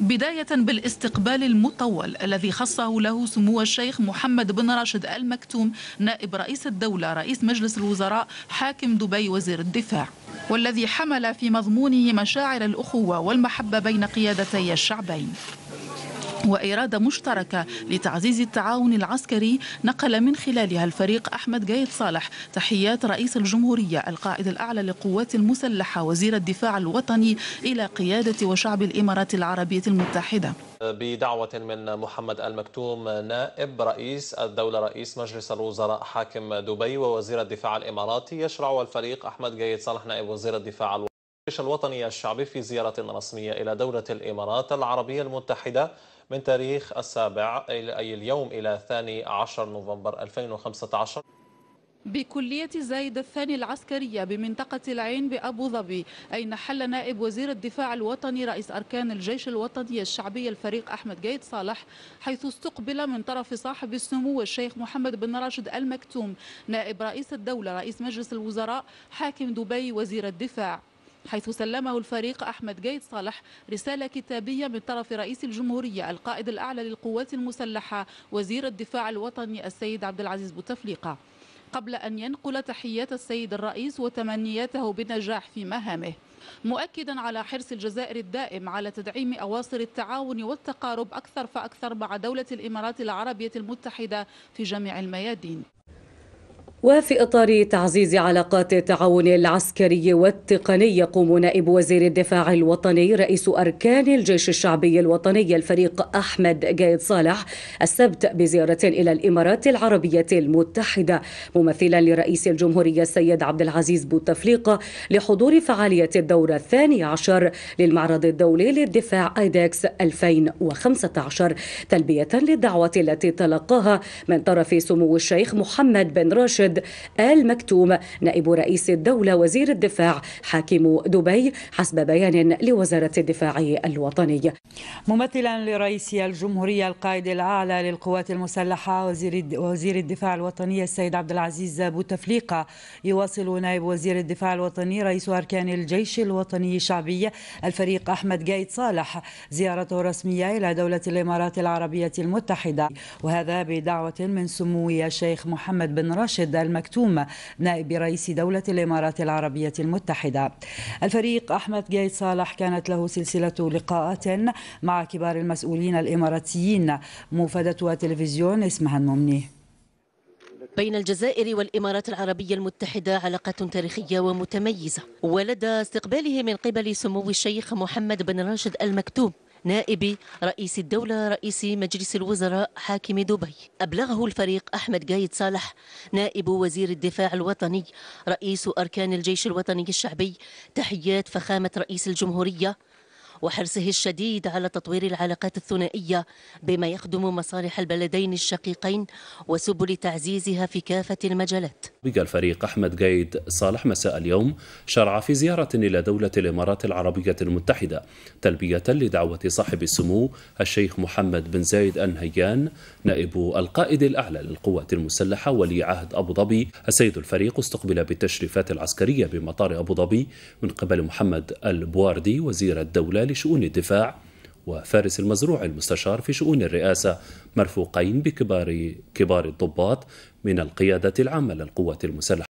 بداية بالاستقبال المطول الذي خصه له سمو الشيخ محمد بن راشد المكتوم نائب رئيس الدولة رئيس مجلس الوزراء حاكم دبي وزير الدفاع والذي حمل في مضمونه مشاعر الأخوة والمحبة بين قيادتي الشعبين وإرادة مشتركة لتعزيز التعاون العسكري نقل من خلالها الفريق أحمد جايد صالح تحيات رئيس الجمهورية القائد الأعلى للقوات المسلحة وزير الدفاع الوطني إلى قيادة وشعب الإمارات العربية المتحدة بدعوة من محمد المكتوم نائب رئيس الدولة رئيس مجلس الوزراء حاكم دبي ووزير الدفاع الإماراتي يشرع الفريق أحمد جايد صالح نائب وزير الدفاع الوطني الجيش الوطني الشعبي في زيارة رسمية إلى دولة الإمارات العربية المتحدة من تاريخ السابع أي اليوم إلى ثاني عشر نوفمبر 2015 بكلية زايد الثاني العسكرية بمنطقة العين بأبو ظبي أين حل نائب وزير الدفاع الوطني رئيس أركان الجيش الوطني الشعبي الفريق أحمد جيد صالح حيث استقبل من طرف صاحب السمو الشيخ محمد بن راشد المكتوم نائب رئيس الدولة رئيس مجلس الوزراء حاكم دبي وزير الدفاع حيث سلمه الفريق أحمد جيد صالح رسالة كتابية من طرف رئيس الجمهورية القائد الأعلى للقوات المسلحة وزير الدفاع الوطني السيد عبد العزيز بوتفليقة قبل أن ينقل تحيات السيد الرئيس وتمنياته بنجاح في مهامه مؤكدا على حرص الجزائر الدائم على تدعيم أواصر التعاون والتقارب أكثر فأكثر مع دولة الإمارات العربية المتحدة في جميع الميادين وفي إطار تعزيز علاقات التعاون العسكري والتقني يقوم نائب وزير الدفاع الوطني رئيس أركان الجيش الشعبي الوطني الفريق أحمد جايد صالح السبت بزيارة إلى الإمارات العربية المتحدة ممثلا لرئيس الجمهورية السيد عبد العزيز بوتفليقة لحضور فعالية الدورة الثاني عشر للمعرض الدولي للدفاع أيداكس 2015 تلبية للدعوة التي تلقاها من طرف سمو الشيخ محمد بن راشد الراشد آل مكتوم نائب رئيس الدولة وزير الدفاع حاكم دبي حسب بيان لوزارة الدفاع الوطني ممثلا لرئيس الجمهورية القائد الأعلى للقوات المسلحة وزير وزير الدفاع الوطني السيد عبد العزيز بوتفليقة يواصل نائب وزير الدفاع الوطني رئيس أركان الجيش الوطني الشعبي الفريق أحمد جايد صالح زيارته الرسمية إلى دولة الإمارات العربية المتحدة وهذا بدعوة من سمو الشيخ محمد بن راشد سعودة المكتوم نائب رئيس دولة الإمارات العربية المتحدة الفريق أحمد جيد صالح كانت له سلسلة لقاءات مع كبار المسؤولين الإماراتيين موفدة تلفزيون اسمها الممني بين الجزائر والإمارات العربية المتحدة علاقة تاريخية ومتميزة ولدى استقباله من قبل سمو الشيخ محمد بن راشد المكتوم نائب رئيس الدولة رئيس مجلس الوزراء حاكم دبي أبلغه الفريق أحمد جايد صالح نائب وزير الدفاع الوطني رئيس أركان الجيش الوطني الشعبي تحيات فخامة رئيس الجمهورية وحرصه الشديد على تطوير العلاقات الثنائية بما يخدم مصالح البلدين الشقيقين وسبل تعزيزها في كافة المجالات بقى الفريق أحمد قايد صالح مساء اليوم شرع في زيارة إلى دولة الإمارات العربية المتحدة تلبية لدعوة صاحب السمو الشيخ محمد بن زايد النهيان نائب القائد الأعلى للقوات المسلحة ولي عهد أبو ظبي السيد الفريق استقبل بالتشريفات العسكرية بمطار أبو ظبي من قبل محمد البواردي وزير الدولة لشؤون الدفاع وفارس المزروع المستشار في شؤون الرئاسة مرفوقين بكبار كبار الضباط من القيادة العامة للقوات المسلحة